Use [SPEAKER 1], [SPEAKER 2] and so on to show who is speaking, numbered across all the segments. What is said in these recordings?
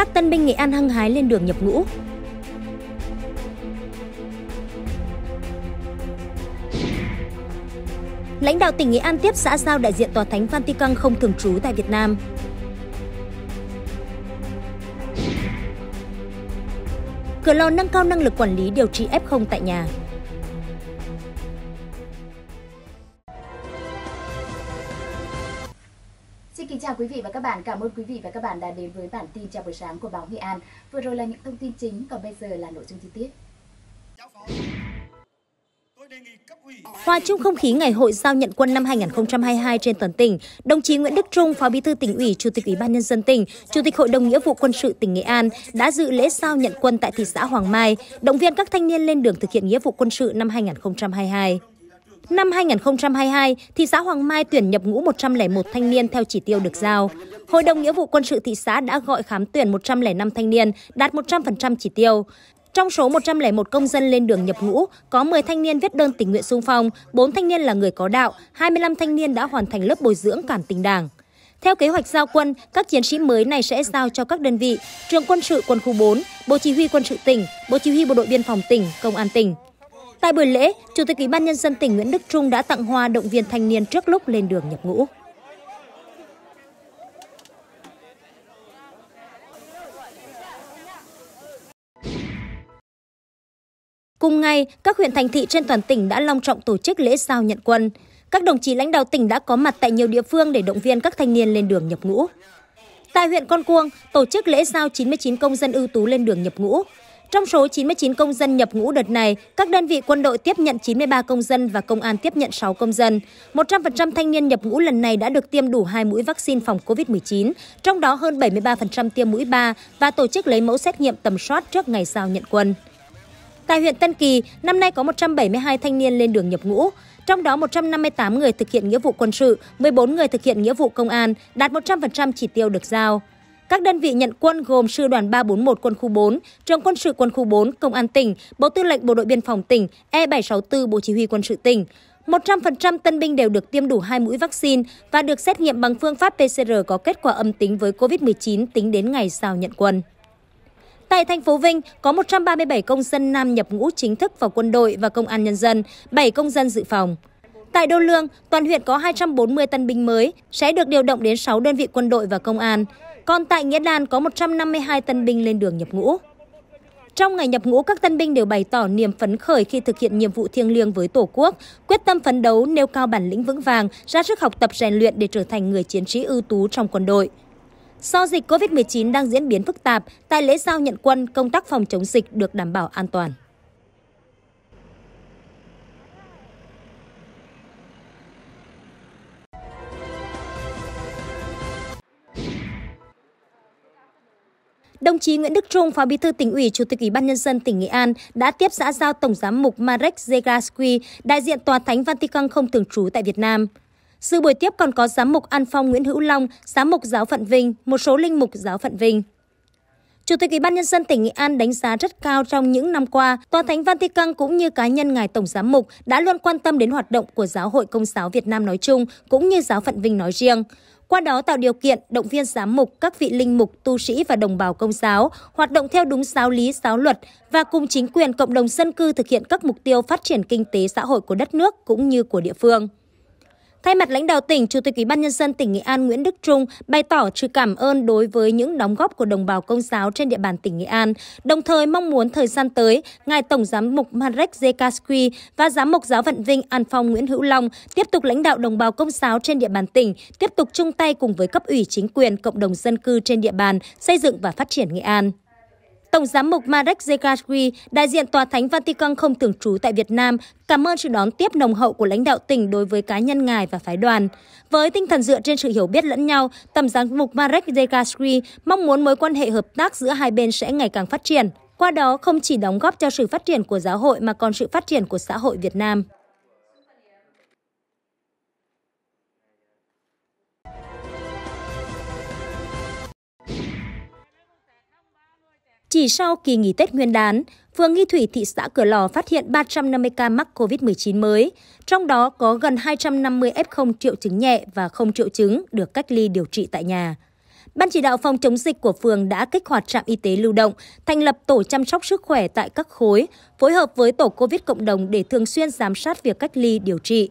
[SPEAKER 1] các tân binh Nghệ An hăng hái lên đường nhập ngũ. Lãnh đạo tỉnh Nghệ An tiếp xã giao đại diện tòa thánh Vatican không thường trú tại Việt Nam. Cửa lò nâng cao năng lực quản lý điều trị F0 tại nhà. kính chào quý vị và các bạn. Cảm ơn quý vị và các bạn đã đến với bản tin chào buổi sáng của báo Nghệ An. Vừa rồi là những thông tin chính, còn bây giờ là nội dung chi tiết. Hòa chung không khí ngày hội giao nhận quân năm 2022 trên toàn tỉnh, đồng chí Nguyễn Đức Trung, Phó Bí thư tỉnh ủy, Chủ tịch Ủy ban nhân dân tỉnh, Chủ tịch Hội đồng nghĩa vụ quân sự tỉnh Nghệ An đã dự lễ giao nhận quân tại thị xã Hoàng Mai, động viên các thanh niên lên đường thực hiện nghĩa vụ quân sự năm 2022. Năm 2022, thị xã Hoàng Mai tuyển nhập ngũ 101 thanh niên theo chỉ tiêu được giao. Hội đồng Nghĩa vụ Quân sự thị xã đã gọi khám tuyển 105 thanh niên, đạt 100% chỉ tiêu. Trong số 101 công dân lên đường nhập ngũ, có 10 thanh niên viết đơn tình nguyện sung phong, 4 thanh niên là người có đạo, 25 thanh niên đã hoàn thành lớp bồi dưỡng cảm tình đảng. Theo kế hoạch giao quân, các chiến sĩ mới này sẽ giao cho các đơn vị, trường quân sự quân khu 4, Bộ Chỉ huy quân sự tỉnh, Bộ Chỉ huy Bộ đội Biên phòng tỉnh, Công an tỉnh. Tại buổi lễ, Chủ tịch Ủy ban nhân dân tỉnh Nguyễn Đức Trung đã tặng hoa động viên thanh niên trước lúc lên đường nhập ngũ. Cùng ngày, các huyện thành thị trên toàn tỉnh đã long trọng tổ chức lễ giao nhận quân. Các đồng chí lãnh đạo tỉnh đã có mặt tại nhiều địa phương để động viên các thanh niên lên đường nhập ngũ. Tại huyện Con Cuông, tổ chức lễ giao 99 công dân ưu tú lên đường nhập ngũ. Trong số 99 công dân nhập ngũ đợt này, các đơn vị quân đội tiếp nhận 93 công dân và công an tiếp nhận 6 công dân. 100% thanh niên nhập ngũ lần này đã được tiêm đủ 2 mũi vaccine phòng COVID-19, trong đó hơn 73% tiêm mũi 3 và tổ chức lấy mẫu xét nghiệm tầm soát trước ngày giao nhận quân. Tại huyện Tân Kỳ, năm nay có 172 thanh niên lên đường nhập ngũ, trong đó 158 người thực hiện nghĩa vụ quân sự, 14 người thực hiện nghĩa vụ công an, đạt 100% chỉ tiêu được giao. Các đơn vị nhận quân gồm Sư đoàn 341 Quân khu 4, Trường quân sự Quân khu 4, Công an tỉnh, Bộ Tư lệnh Bộ đội Biên phòng tỉnh, E764 Bộ Chỉ huy Quân sự tỉnh. 100% tân binh đều được tiêm đủ 2 mũi vaccine và được xét nghiệm bằng phương pháp PCR có kết quả âm tính với COVID-19 tính đến ngày sau nhận quân. Tại thành phố Vinh, có 137 công dân nam nhập ngũ chính thức vào quân đội và công an nhân dân, 7 công dân dự phòng. Tại Đô Lương, toàn huyện có 240 tân binh mới, sẽ được điều động đến 6 đơn vị quân đội và công an. Còn tại Nghĩa Đàn có 152 tân binh lên đường nhập ngũ. Trong ngày nhập ngũ, các tân binh đều bày tỏ niềm phấn khởi khi thực hiện nhiệm vụ thiêng liêng với Tổ quốc, quyết tâm phấn đấu, nêu cao bản lĩnh vững vàng, ra sức học tập rèn luyện để trở thành người chiến sĩ ưu tú trong quân đội. Do dịch COVID-19 đang diễn biến phức tạp, tại lễ giao nhận quân, công tác phòng chống dịch được đảm bảo an toàn. Đồng chí Nguyễn Đức Trung, Phó Bí thư tỉnh ủy, Chủ tịch Ủy ban nhân dân tỉnh Nghệ An đã tiếp xã giao Tổng giám mục Marek Zegarski, đại diện Tòa Thánh Vatican không thường trú tại Việt Nam. Dự buổi tiếp còn có giám mục An Phong Nguyễn Hữu Long, giám mục giáo phận Vinh, một số linh mục giáo phận Vinh. Chủ tịch Ủy ban nhân dân tỉnh Nghệ An đánh giá rất cao trong những năm qua, Tòa Thánh Vatican cũng như cá nhân ngài Tổng giám mục đã luôn quan tâm đến hoạt động của Giáo hội Công giáo Việt Nam nói chung cũng như giáo phận Vinh nói riêng qua đó tạo điều kiện động viên giám mục, các vị linh mục, tu sĩ và đồng bào công giáo hoạt động theo đúng giáo lý, giáo luật và cùng chính quyền cộng đồng dân cư thực hiện các mục tiêu phát triển kinh tế xã hội của đất nước cũng như của địa phương. Thay mặt lãnh đạo tỉnh, Chủ tịch Ủy ban nhân dân tỉnh Nghệ An Nguyễn Đức Trung bày tỏ sự cảm ơn đối với những đóng góp của đồng bào công giáo trên địa bàn tỉnh Nghệ An, đồng thời mong muốn thời gian tới, ngài Tổng giám mục Marek Zekaski và giám mục giáo vận Vinh An Phong Nguyễn Hữu Long tiếp tục lãnh đạo đồng bào công giáo trên địa bàn tỉnh, tiếp tục chung tay cùng với cấp ủy chính quyền, cộng đồng dân cư trên địa bàn xây dựng và phát triển Nghệ An. Tổng giám mục Marek Zegashwi, đại diện Tòa Thánh Vatican không thường trú tại Việt Nam, cảm ơn sự đón tiếp nồng hậu của lãnh đạo tỉnh đối với cá nhân ngài và phái đoàn. Với tinh thần dựa trên sự hiểu biết lẫn nhau, Tổng giám mục Marek Zegashwi mong muốn mối quan hệ hợp tác giữa hai bên sẽ ngày càng phát triển. Qua đó không chỉ đóng góp cho sự phát triển của giáo hội mà còn sự phát triển của xã hội Việt Nam. Chỉ sau kỳ nghỉ Tết Nguyên đán, phường Nghi Thủy thị xã Cửa Lò phát hiện 350 ca mắc COVID-19 mới, trong đó có gần 250 F0 triệu chứng nhẹ và không triệu chứng được cách ly điều trị tại nhà. Ban chỉ đạo phòng chống dịch của phường đã kích hoạt trạm y tế lưu động, thành lập tổ chăm sóc sức khỏe tại các khối, phối hợp với tổ COVID cộng đồng để thường xuyên giám sát việc cách ly điều trị.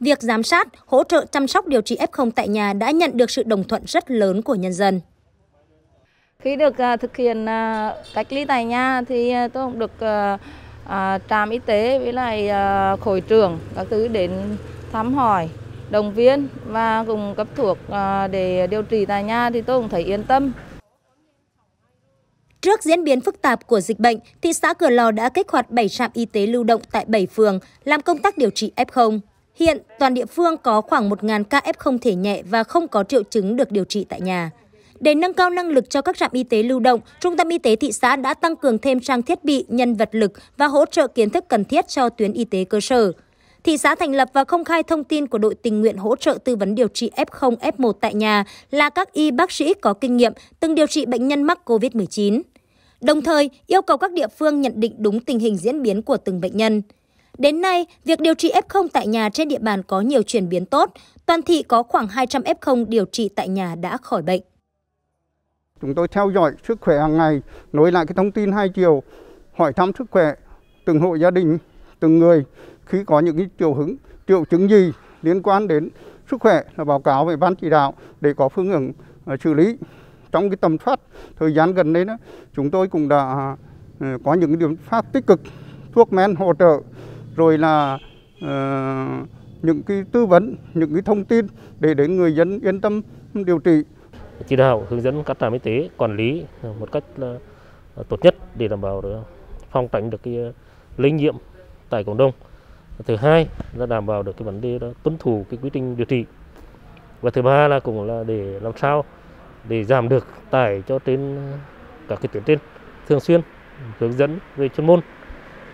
[SPEAKER 1] Việc giám sát, hỗ trợ chăm sóc điều trị F0 tại nhà đã nhận được sự đồng thuận rất lớn của nhân dân. Khi được à, thực hiện à, cách ly tại nhà thì à, tôi cũng được trạm y tế với lại khối trưởng các thứ đến thăm hỏi, động viên và cùng cấp thuốc để điều trị tại nhà thì tôi cũng thấy yên tâm. Trước diễn biến phức tạp của dịch bệnh, thị xã Cửa Lò đã kích hoạt 7 trạm y tế lưu động tại 7 phường làm công tác điều trị F0. Hiện, toàn địa phương có khoảng 1.000 ca F0 thể nhẹ và không có triệu chứng được điều trị tại nhà. Để nâng cao năng lực cho các trạm y tế lưu động, Trung tâm Y tế thị xã đã tăng cường thêm trang thiết bị, nhân vật lực và hỗ trợ kiến thức cần thiết cho tuyến y tế cơ sở. Thị xã thành lập và công khai thông tin của đội tình nguyện hỗ trợ tư vấn điều trị F0, F1 tại nhà là các y bác sĩ có kinh nghiệm từng điều trị bệnh nhân mắc COVID-19. Đồng thời, yêu cầu các địa phương nhận định đúng tình hình diễn biến của từng bệnh nhân. Đến nay, việc điều trị F0 tại nhà trên địa bàn có nhiều chuyển biến tốt, toàn thị có khoảng 200 F0 điều trị tại nhà đã khỏi bệnh. Chúng tôi theo dõi sức khỏe hàng ngày, nối lại cái thông tin hai chiều, hỏi thăm sức khỏe từng hộ gia đình, từng người khi có những cái triệu hứng, triệu chứng gì liên quan đến sức khỏe là báo cáo về ban chỉ đạo để có phương hướng ờ, xử lý. Trong cái tầm soát thời gian gần đây đó, chúng tôi cũng đã ờ, có những biện pháp tích cực, thuốc men hỗ trợ, rồi là uh, những cái tư vấn, những cái thông tin để đến người dân yên tâm điều trị chỉ đạo hướng dẫn các trạm y tế quản lý ờ, một cách là ờ, tốt nhất để đảm bảo được phòng tránh được cái ờ, lây nhiễm tại cộng đồng. Thứ hai là đảm bảo được cái vấn đề đó, tuân thủ cái quy trình điều trị. Và thứ ba là cũng là để làm sao để giảm được tải cho trên các cái tuyến trên thường xuyên hướng dẫn về chuyên môn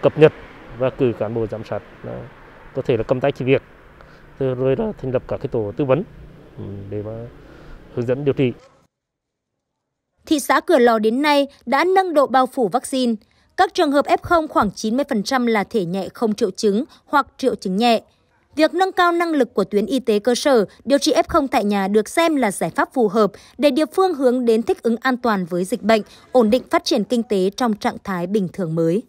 [SPEAKER 1] cập nhật và cử cán bộ giám sát có thể là cầm tay chỉ việc rồi là thành lập các cái tổ tư vấn ừ, để mà hướng dẫn điều trị. Thị xã Cửa Lò đến nay đã nâng độ bao phủ vaccine. Các trường hợp F0 khoảng 90% là thể nhẹ không triệu chứng hoặc triệu chứng nhẹ. Việc nâng cao năng lực của tuyến y tế cơ sở điều trị F0 tại nhà được xem là giải pháp phù hợp để địa phương hướng đến thích ứng an toàn với dịch bệnh, ổn định phát triển kinh tế trong trạng thái bình thường mới.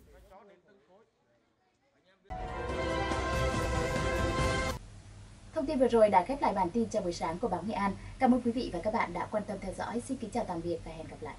[SPEAKER 1] Thông tin vừa rồi đã khép lại bản tin chào buổi sáng của báo Nghệ An. Cảm ơn quý vị và các bạn đã quan tâm theo dõi. Xin kính chào tạm biệt và hẹn gặp lại.